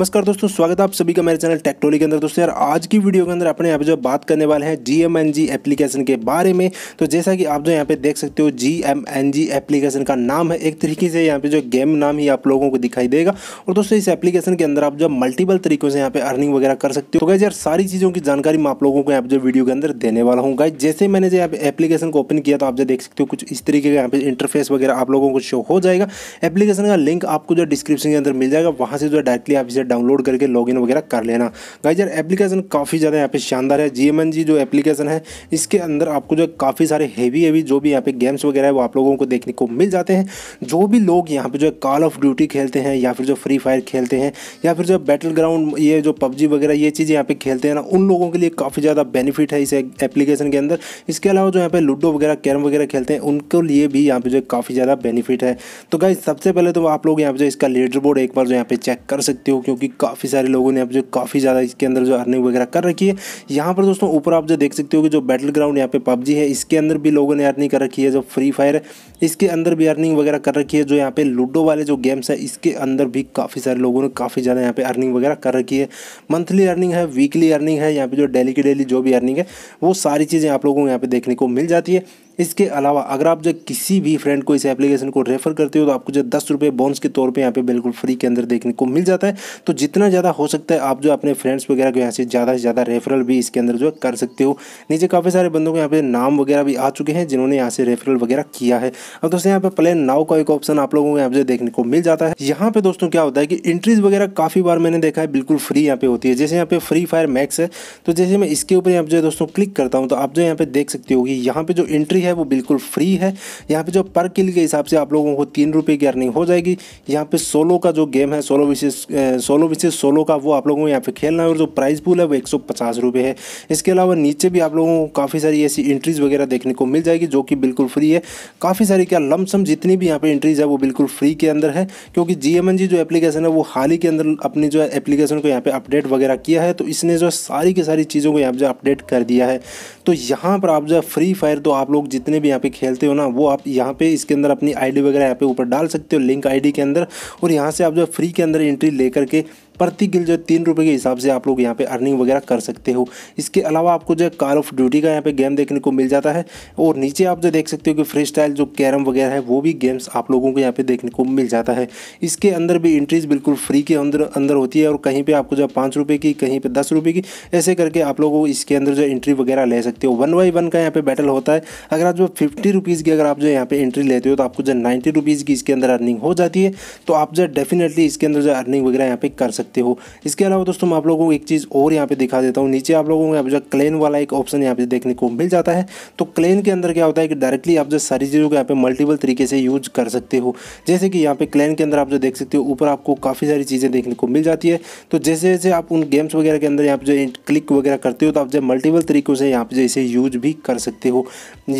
नमस्कार दोस्तों स्वागत है आप सभी का मेरे चैनल टेक्टोली के अंदर दोस्तों यार आज की वीडियो के अंदर अपने यहाँ पे जो बात करने वाले हैं G M N G application के बारे में तो जैसा कि आप जो यहाँ पे देख सकते हो G M N G application का नाम है एक तरीके से यहाँ पे जो गेम नाम ही आप लोगों को दिखाई देगा और दोस्तों इस एप्लीकेशन के अंदर आप जो मल्टीपल तरीकों से यहाँ पे अर्निंग वगैरह कर सकते हो गए तो यार सारी चीज़ों की जानकारी मैं आप लोगों को यहाँ पे जो वीडियो के अंदर देने वाला हूँ गाइज जैसे मैंने जो यहाँ पे एप्लीकेशन को ओपन किया तो आप जो देख सकते हो कुछ इस तरीके का यहाँ पे इंटरफेस वगैरह आप लोगों को शो हो जाएगा एप्लीकेशन का लिंक आपको जो डिस्क्रिप्शन के अंदर मिल जाएगा वहाँ से जो डायरेक्टली आप इसे डाउनलोड करके लॉगिन वगैरह कर लेना गाइजर एप्लीकेशन काफ़ी ज़्यादा यहाँ पे शानदार है जी जो एप्लीकेशन है इसके अंदर आपको जो काफ़ी सारे हैवी हैवी जो भी यहाँ पे गेम्स वगैरह है वो आप लोगों को देखने को मिल जाते हैं जो भी लोग यहाँ पे जो कॉल ऑफ ड्यूटी खेलते हैं या फिर जो फ्री फायर खेलते हैं या फिर जो बैटल ग्राउंड ये जो पबजी वगैरह ये चीज़ यहाँ पे खेलते हैं ना उन लोगों के लिए काफ़ी ज़्यादा बेनिफिट है इस एप्लीकेशन के अंदर इसके अलावा जो यहाँ पे लूडो वगैरह कैरम वगैरह खेलते हैं उनके लिए भी यहाँ पे जो काफ़ी ज़्यादा बेनिफिट है तो गाइज सबसे पहले तो आप लोग यहाँ पे जो इसका लीडर बोर्ड एक बार जो यहाँ पे चेक कर सकते हो क्योंकि क्योंकि काफ़ी सारे लोगों ने अब जो काफ़ी ज़्यादा इसके अंदर जो अर्निंग वगैरह कर रखी है यहाँ पर दोस्तों ऊपर आप जो देख सकते हो कि जो बैटल ग्राउंड यहाँ पे पबजी है इसके अंदर भी लोगों ने अर्निंग कर रखी है जो फ्री फायर इसके अंदर भी अर्निंग वगैरह कर रखी है जो यहाँ पे लूडो वाले जो गेम्स है इसके अंदर भी काफ़ी सारे लोगों ने काफ़ी ज़्यादा यहाँ पे अर्निंग वगैरह कर रखी है मंथली अर्निंग है वीकली अर्निंग है यहाँ पे जो डेली की डेली जो भी अर्निंग है वो सारी चीज़ें आप लोगों को यहाँ पे देखने को मिल जाती है इसके अलावा अगर आप जो किसी भी फ्रेंड को इस एप्लीकेशन को रेफर करते हो तो आपको जो दस रुपये बोनस के तौर पर यहाँ पे बिल्कुल फ्री के अंदर देखने को मिल जाता है तो जितना ज़्यादा हो सकता है आप जो अपने फ्रेंड्स वगैरह को यहाँ से ज़्यादा से ज़्यादा रेफरल भी इसके अंदर जो कर सकते हो नीचे काफ़ी सारे बंदों के यहाँ पे नाम वगैरह भी आ चुके हैं जिन्होंने यहाँ से रेफरल वगैरह किया है अब दोस्तों यहाँ पे प्लेन नाव का एक ऑप्शन आप लोगों को यहाँ पे देखने को मिल जाता है यहाँ पे दोस्तों क्या होता है कि एंट्रीज वगैरह काफ़ी बार मैंने देखा है बिल्कुल फ्री यहाँ पे होती है जैसे यहाँ पे फ्री फायर मैक्स है तो जैसे मैं इसके ऊपर यहाँ पे दोस्तों क्लिक करता हूँ तो आप जो यहाँ पे देख सकते होगी यहाँ पे जो एंट्री है है वो बिल्कुल फ्री है यहाँ पे जो पर किल के हिसाब से आप लोगों को तीन रुपये की अर्निंग हो जाएगी यहाँ पे सोलो का जो गेम है सोलो विशेष सोलो विशेष सोलो का वो आप लोगों को यहाँ पे खेलना है और जो प्राइस पूल है वो एक है इसके अलावा नीचे भी आप लोगों को काफ़ी सारी ऐसी इंट्रीज़ वगैरह देखने को मिल जाएगी जो कि बिल्कुल फ्री है काफ़ी सारी क्या लमसम जितनी भी यहाँ पर इंट्रीज़ है वो बिल्कुल फ्री के अंदर है क्योंकि जी जो एप्लीकेशन है वो हाल ही के अंदर अपनी जो है एप्लीकेशन को यहाँ पर अपडेट वगैरह किया है तो इसने जो सारी की सारी चीज़ों को यहाँ पर अपडेट कर दिया है तो यहाँ पर आप जो है फ्री फायर तो आप लोग जितने भी यहाँ पे खेलते हो ना वो आप यहाँ पे इसके अंदर अपनी आईडी वगैरह यहाँ पे ऊपर डाल सकते हो लिंक आईडी के अंदर और यहाँ से आप जो फ्री के अंदर एंट्री लेकर के प्रति गिल जो है तीन रुपये के हिसाब से आप लोग यहाँ पे अर्निंग वगैरह कर सकते हो इसके अलावा आपको जो है कॉल ऑफ ड्यूटी का यहाँ पे गेम देखने को मिल जाता है और नीचे आप जो देख सकते हो कि फ्री स्टाइल जो कैरम वगैरह है वो भी गेम्स आप लोगों को यहाँ पे देखने को मिल जाता है इसके अंदर भी एंट्रीज बिल्कुल फ्री के अंदर अंदर होती है और कहीं पर आपको जो है पाँच रुपये की कहीं पर दस रुपये की ऐसे करके आप लोगों को इसके अंदर जो एंट्री वगैरह ले सकते हो वन बाई वन का यहाँ पे बैटल होता है अगर आप जो फिफ्टी रुपीज़ की अगर आप जो यहाँ पे एंट्री लेते हो तो आपको जो नाइन्टी रुपीज़ की इसके अंदर अर्निंग हो जाती है तो आप जो डेफिनेटली इसके अंदर जो अर्निंग वगैरह यहाँ पे कर सकते सकते हो इसके अलावा दोस्तों मैं आप लोगों को एक चीज़ और यहाँ पे दिखा देता हूँ नीचे आप लोगों को यहाँ क्लेन वाला एक ऑप्शन यहाँ पे देखने को मिल जाता है तो क्लेन के अंदर क्या होता है कि डायरेक्टली आप जो सारी चीज़ों को यहाँ पे मल्टीपल तरीके से यूज कर सकते हो जैसे कि यहाँ पे क्लेन के अंदर आप जो देख सकते हो ऊपर आपको काफ़ी सारी चीज़ें देखने को मिल जाती है तो जैसे जैसे आप उन गेम्स वगैरह के अंदर यहाँ पर जो क्लिक वगैरह करते हो तो आप जो मल्टीपल तरीक़ों से यहाँ पर जो इसे यूज भी कर सकते हो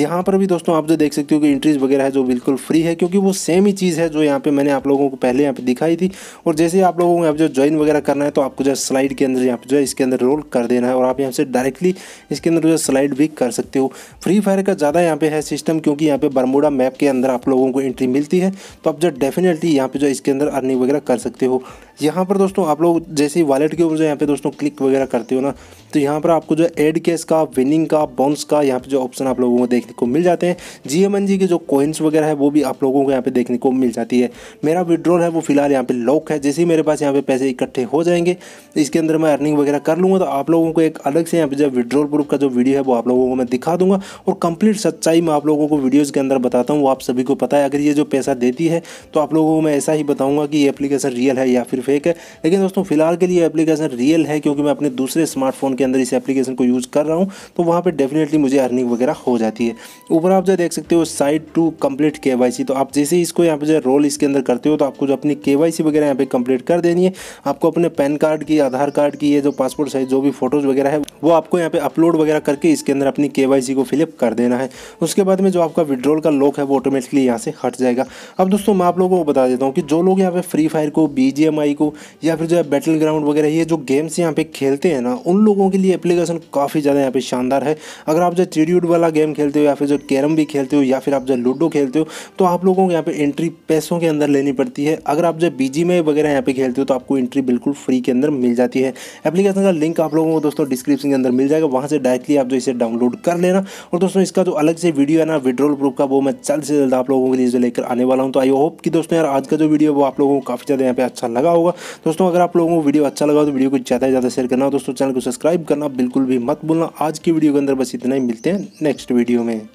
यहाँ पर भी दोस्तों आप जो देख सकते हो कि इंट्रीज वगैरह है जो बिल्कुल फ्री है क्योंकि वो सेम ही चीज़ है जो यहाँ पर मैंने आप लोगों को पहले यहाँ पर दिखाई थी और जैसे आप लोगों को जो ज्वाइन स्लाइड वगैरह करना है तो आपको जो है स्लाइड के अंदर यहाँ पर जो है इसके अंदर रोल कर देना है और आप यहाँ से डायरेक्टली इसके अंदर जो है स्लाइड भी कर सकते हो फ्री फायर का ज़्यादा यहाँ पे है सिस्टम क्योंकि यहाँ पे बरमोडा मैप के अंदर आप लोगों को एंट्री मिलती है तो आप जो डेफिनेटली यहाँ पे जो इसके अंदर अर्निंग वगैरह कर सकते हो यहाँ पर दोस्तों आप लोग जैसे ही वालेट के ऊपर जो यहाँ पे दोस्तों क्लिक वगैरह करते हो ना तो यहाँ पर आपको जो एड कैश का विनिंग का बाउंस का यहाँ पे जो ऑप्शन आप लोगों को देखने को मिल जाते हैं जी के जो कोइंस वगैरह है वो भी आप लोगों को यहाँ पे देखने को मिल जाती है मेरा विड्रॉल है वो फिलहाल यहाँ पे लॉक है जैसे ही मेरे पास यहाँ पे पैसे इकट्ठे हो जाएंगे इसके अंदर मैं अर्निंग वगैरह कर लूँगा तो आप लोगों को एक अलग से यहाँ पर जब विड्रॉल प्रूफ का जो वीडियो है वो आप लोगों को मैं दिखा दूंगा और कंप्लीट सच्चाई मैं आप लोगों को वीडियोज़ के अंदर बताता हूँ वो आप सभी को पता है अगर ये जो पैसा देती है तो आप लोगों को मैं ऐसा ही बताऊँगा कि ये एप्लीकेशन रियल है या फिर फेक है लेकिन दोस्तों फिलहाल के लिए एप्लीकेशन रियल है क्योंकि मैं अपने दूसरे स्मार्टफोन के अंदर इस एप्लीकेशन को यूज़ कर रहा हूँ तो वहाँ पर डेफिनेटली मुझे अर्निंग वगैरह हो जाती है ऊपर आप जो देख सकते हो साइड टू कंप्लीट के तो आप जैसे इसको यहाँ पर जो रोल इसके अंदर करते हो तो आपको जो अपनी के वगैरह यहाँ पर कंप्लीट कर देनी है आपको अपने पैन कार्ड की आधार कार्ड की ये जो पासपोर्ट साइज जो भी फोटोज़ वगैरह है वो आपको यहाँ पे अपलोड वगैरह करके इसके अंदर अपनी के को फिलअप कर देना है उसके बाद में जो आपका विड्रॉल का लॉक है वो ऑटोमेटिकली यहाँ से हट जाएगा अब दोस्तों मैं आप लोगों को बता देता हूँ कि जो लोग यहाँ पे फ्री फायर को बी को या फिर जो है बैटल ग्राउंड वगैरह ये जो गेम्स यहाँ पे खेलते हैं ना उन लोगों के लिए एप्लीकेशन काफ़ी ज़्यादा यहाँ पे शानदार है अगर आप जो चिड़ियूड वाला गेम खेलते हो या फिर जो कैरम भी खेलते हो या फिर आप जो लूडो खेलते हो तो आप लोगों को यहाँ पे एंट्री पैसों के अंदर लेनी पड़ती है अगर आप जो बी वगैरह यहाँ पे खेलते हो तो आपको एंट्री एंट्री बिल्कुल फ्री के अंदर मिल जाती है एप्लीकेशन का लिंक आप लोगों को दोस्तों डिस्क्रिप्शन के अंदर मिल जाएगा वहाँ से डायरेक्टली आप जो इसे डाउनलोड कर लेना और दोस्तों इसका जो अलग से वीडियो है ना विड्रोल प्रूफ का वो मैं जल्द से जल्द आप लोगों के लिए लेकर आने वाला हूँ तो आई होप कि दोस्तों यार आज का जो वीडियो वो आप लोगों को काफ़ी ज़्यादा यहाँ पे अच्छा लगा होगा दोस्तों अगर आप लोगों को वीडियो अच्छा लगा तो वीडियो को ज़्यादा से ज़्यादा शेयर करना दोस्तों चैनल को सब्सक्राइब करना बिल्कुल भी मत भूलना आज की वीडियो के अंदर बस इतना ही मिलते हैं नेक्स्ट वीडियो में